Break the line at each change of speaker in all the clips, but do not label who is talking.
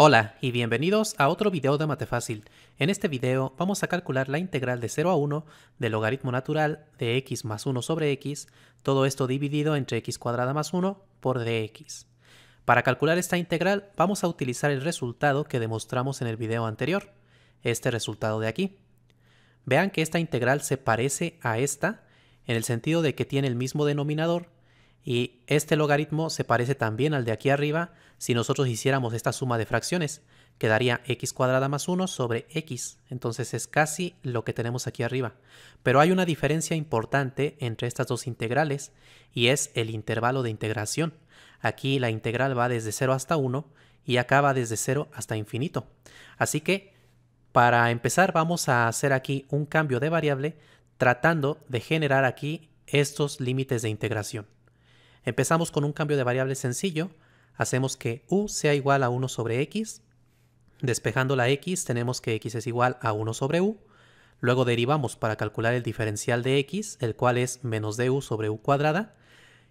Hola y bienvenidos a otro video de Mate Fácil. En este video vamos a calcular la integral de 0 a 1 del logaritmo natural de x más 1 sobre x, todo esto dividido entre x cuadrada más 1 por dx. Para calcular esta integral vamos a utilizar el resultado que demostramos en el video anterior, este resultado de aquí. Vean que esta integral se parece a esta en el sentido de que tiene el mismo denominador y este logaritmo se parece también al de aquí arriba si nosotros hiciéramos esta suma de fracciones. Quedaría x cuadrada más 1 sobre x. Entonces es casi lo que tenemos aquí arriba. Pero hay una diferencia importante entre estas dos integrales y es el intervalo de integración. Aquí la integral va desde 0 hasta 1 y acaba desde 0 hasta infinito. Así que para empezar vamos a hacer aquí un cambio de variable tratando de generar aquí estos límites de integración. Empezamos con un cambio de variable sencillo. Hacemos que u sea igual a 1 sobre x. Despejando la x tenemos que x es igual a 1 sobre u. Luego derivamos para calcular el diferencial de x, el cual es menos du sobre u cuadrada.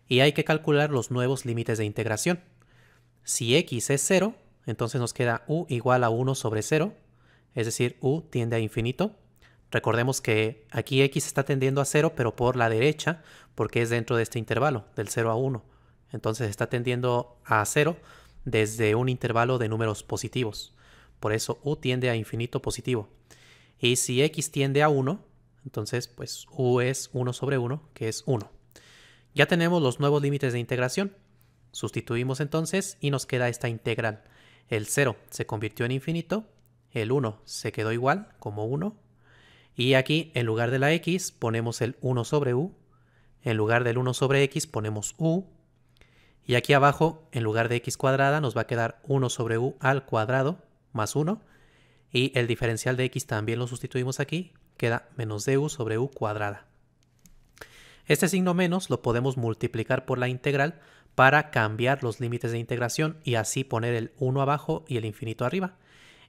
Y hay que calcular los nuevos límites de integración. Si x es 0, entonces nos queda u igual a 1 sobre 0, es decir, u tiende a infinito. Recordemos que aquí x está tendiendo a 0, pero por la derecha, porque es dentro de este intervalo, del 0 a 1. Entonces está tendiendo a 0 desde un intervalo de números positivos. Por eso u tiende a infinito positivo. Y si x tiende a 1, entonces pues u es 1 sobre 1, que es 1. Ya tenemos los nuevos límites de integración. Sustituimos entonces y nos queda esta integral. El 0 se convirtió en infinito, el 1 se quedó igual como 1 y aquí, en lugar de la x, ponemos el 1 sobre u. En lugar del 1 sobre x, ponemos u. Y aquí abajo, en lugar de x cuadrada, nos va a quedar 1 sobre u al cuadrado más 1. Y el diferencial de x también lo sustituimos aquí. Queda menos du sobre u cuadrada. Este signo menos lo podemos multiplicar por la integral para cambiar los límites de integración y así poner el 1 abajo y el infinito arriba.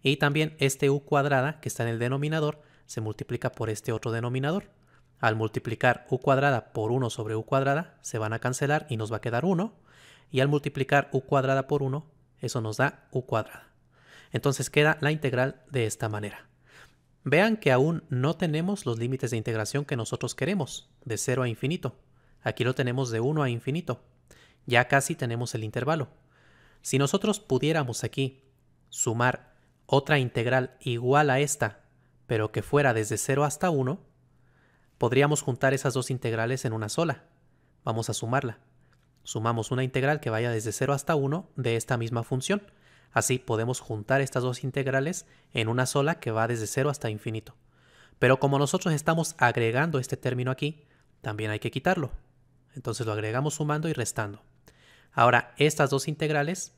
Y también este u cuadrada que está en el denominador se multiplica por este otro denominador. Al multiplicar u cuadrada por 1 sobre u cuadrada, se van a cancelar y nos va a quedar 1. Y al multiplicar u cuadrada por 1, eso nos da u cuadrada. Entonces queda la integral de esta manera. Vean que aún no tenemos los límites de integración que nosotros queremos, de 0 a infinito. Aquí lo tenemos de 1 a infinito. Ya casi tenemos el intervalo. Si nosotros pudiéramos aquí sumar otra integral igual a esta pero que fuera desde 0 hasta 1, podríamos juntar esas dos integrales en una sola. Vamos a sumarla. Sumamos una integral que vaya desde 0 hasta 1 de esta misma función. Así podemos juntar estas dos integrales en una sola que va desde 0 hasta infinito. Pero como nosotros estamos agregando este término aquí, también hay que quitarlo. Entonces lo agregamos sumando y restando. Ahora, estas dos integrales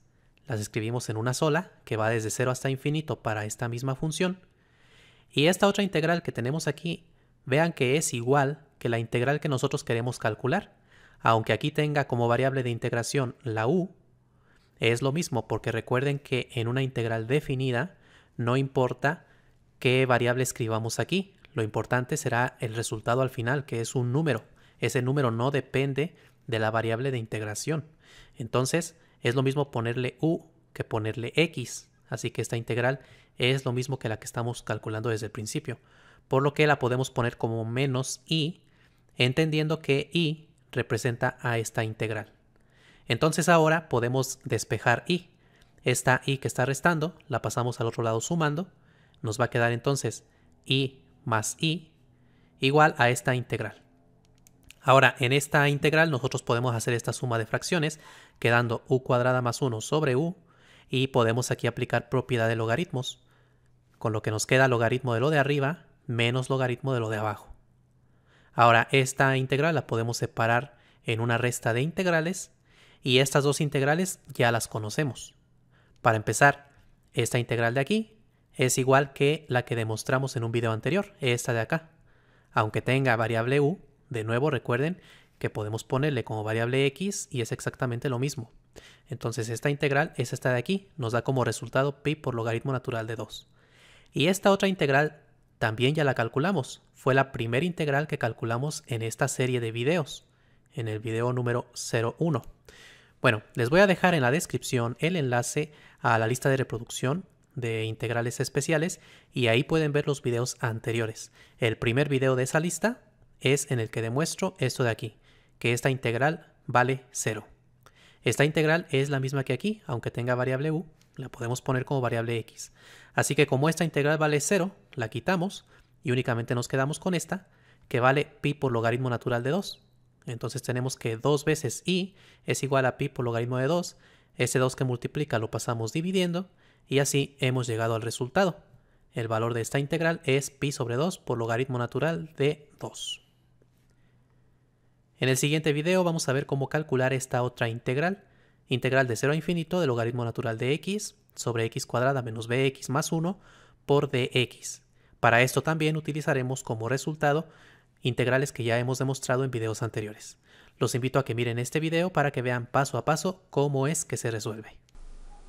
las escribimos en una sola, que va desde 0 hasta infinito para esta misma función y esta otra integral que tenemos aquí, vean que es igual que la integral que nosotros queremos calcular. Aunque aquí tenga como variable de integración la u, es lo mismo porque recuerden que en una integral definida no importa qué variable escribamos aquí. Lo importante será el resultado al final, que es un número. Ese número no depende de la variable de integración. Entonces, es lo mismo ponerle u que ponerle x así que esta integral es lo mismo que la que estamos calculando desde el principio, por lo que la podemos poner como menos i, entendiendo que i representa a esta integral. Entonces ahora podemos despejar i. Esta i que está restando la pasamos al otro lado sumando, nos va a quedar entonces i más i igual a esta integral. Ahora, en esta integral nosotros podemos hacer esta suma de fracciones, quedando u cuadrada más 1 sobre u y podemos aquí aplicar propiedad de logaritmos, con lo que nos queda logaritmo de lo de arriba menos logaritmo de lo de abajo. Ahora, esta integral la podemos separar en una resta de integrales y estas dos integrales ya las conocemos. Para empezar, esta integral de aquí es igual que la que demostramos en un video anterior, esta de acá. Aunque tenga variable u, de nuevo recuerden que podemos ponerle como variable x y es exactamente lo mismo. Entonces esta integral es esta de aquí, nos da como resultado pi por logaritmo natural de 2. Y esta otra integral también ya la calculamos, fue la primera integral que calculamos en esta serie de videos, en el video número 01. Bueno, les voy a dejar en la descripción el enlace a la lista de reproducción de integrales especiales y ahí pueden ver los videos anteriores. El primer video de esa lista es en el que demuestro esto de aquí, que esta integral vale 0. Esta integral es la misma que aquí, aunque tenga variable u, la podemos poner como variable x. Así que como esta integral vale 0, la quitamos y únicamente nos quedamos con esta, que vale pi por logaritmo natural de 2. Entonces tenemos que 2 veces i es igual a pi por logaritmo de 2, ese 2 que multiplica lo pasamos dividiendo y así hemos llegado al resultado. El valor de esta integral es pi sobre 2 por logaritmo natural de 2. En el siguiente video vamos a ver cómo calcular esta otra integral, integral de 0 a infinito del logaritmo natural de x sobre x cuadrada menos bx más 1 por dx. Para esto también utilizaremos como resultado integrales que ya hemos demostrado en videos anteriores. Los invito a que miren este video para que vean paso a paso cómo es que se resuelve.